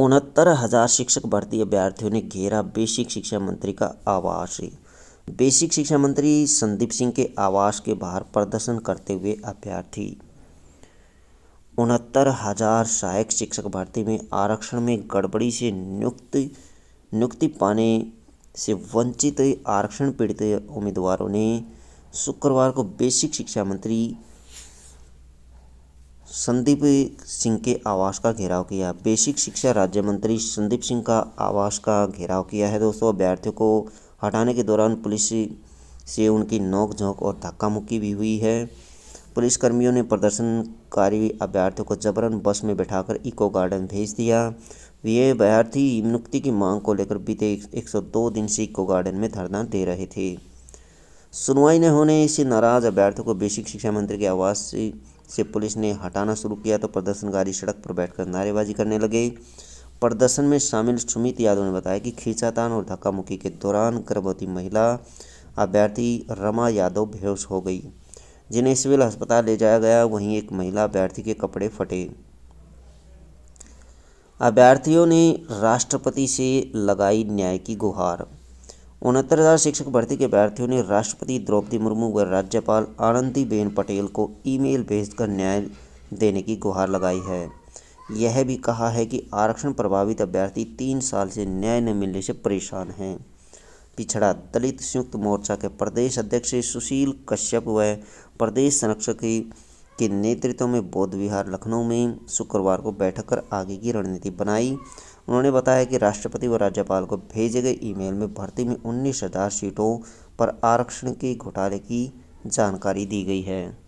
उनहत्तर हज़ार शिक्षक भर्ती अभ्यर्थियों ने घेरा बेसिक शिक्षा मंत्री का आवास बेसिक शिक्षा मंत्री संदीप सिंह के आवास के बाहर प्रदर्शन करते हुए अभ्यर्थी उनहत्तर हज़ार सहायक शिक्षक भर्ती में आरक्षण में गड़बड़ी से नियुक्ति नियुक्ति पाने से वंचित आरक्षण पीड़ित उम्मीदवारों ने शुक्रवार को बेसिक शिक्षा मंत्री संदीप सिंह के आवास का घेराव किया बेसिक शिक्षा राज्य मंत्री संदीप सिंह का आवास का घेराव किया है दोस्तों अभ्यर्थियों को हटाने के दौरान पुलिस से उनकी नोक झोंक और धक्का मुक्की भी हुई है पुलिसकर्मियों ने प्रदर्शनकारी अभ्यर्थियों को जबरन बस में बैठाकर इको गार्डन भेज दिया ये अभ्यर्थी नियुक्ति की मांग को लेकर बीते 102 दिन से इको गार्डन में धरना दे रहे थे सुनवाई न होने से नाराज अभ्यर्थियों को बेसिक शिक्षा मंत्री के आवास से से पुलिस ने हटाना शुरू किया तो प्रदर्शनकारी सड़क पर बैठकर नारेबाजी करने लगे प्रदर्शन में शामिल सुमित यादव ने बताया कि खींचातान और धक्का मुक्की के दौरान गर्भवती महिला अभ्यर्थी रमा यादव बेहोश हो गई जिन्हें सिविल अस्पताल ले जाया गया वहीं एक महिला अभ्यर्थी के कपड़े फटे अभ्यर्थियों ने राष्ट्रपति से लगाई न्याय की गुहार उनहत्तर हज़ार शिक्षक भर्ती के अभ्यर्थियों ने राष्ट्रपति द्रौपदी मुर्मू व राज्यपाल आनंदीबेन पटेल को ईमेल भेजकर न्याय देने की गुहार लगाई है यह भी कहा है कि आरक्षण प्रभावित अभ्यर्थी तीन साल से न्याय न मिलने से परेशान हैं पिछड़ा दलित संयुक्त मोर्चा के प्रदेश अध्यक्ष सुशील कश्यप व प्रदेश संरक्षक की के नेतृत्व में बौद्ध विहार लखनऊ में शुक्रवार को बैठक कर आगे की रणनीति बनाई उन्होंने बताया कि राष्ट्रपति व राज्यपाल को भेजे गए ईमेल में भर्ती में उन्नीस हज़ार सीटों पर आरक्षण के घोटाले की जानकारी दी गई है